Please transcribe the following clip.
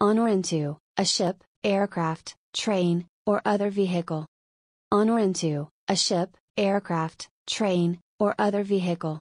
on or into a ship, aircraft, train, or other vehicle. On or into a ship, aircraft, train, or other vehicle.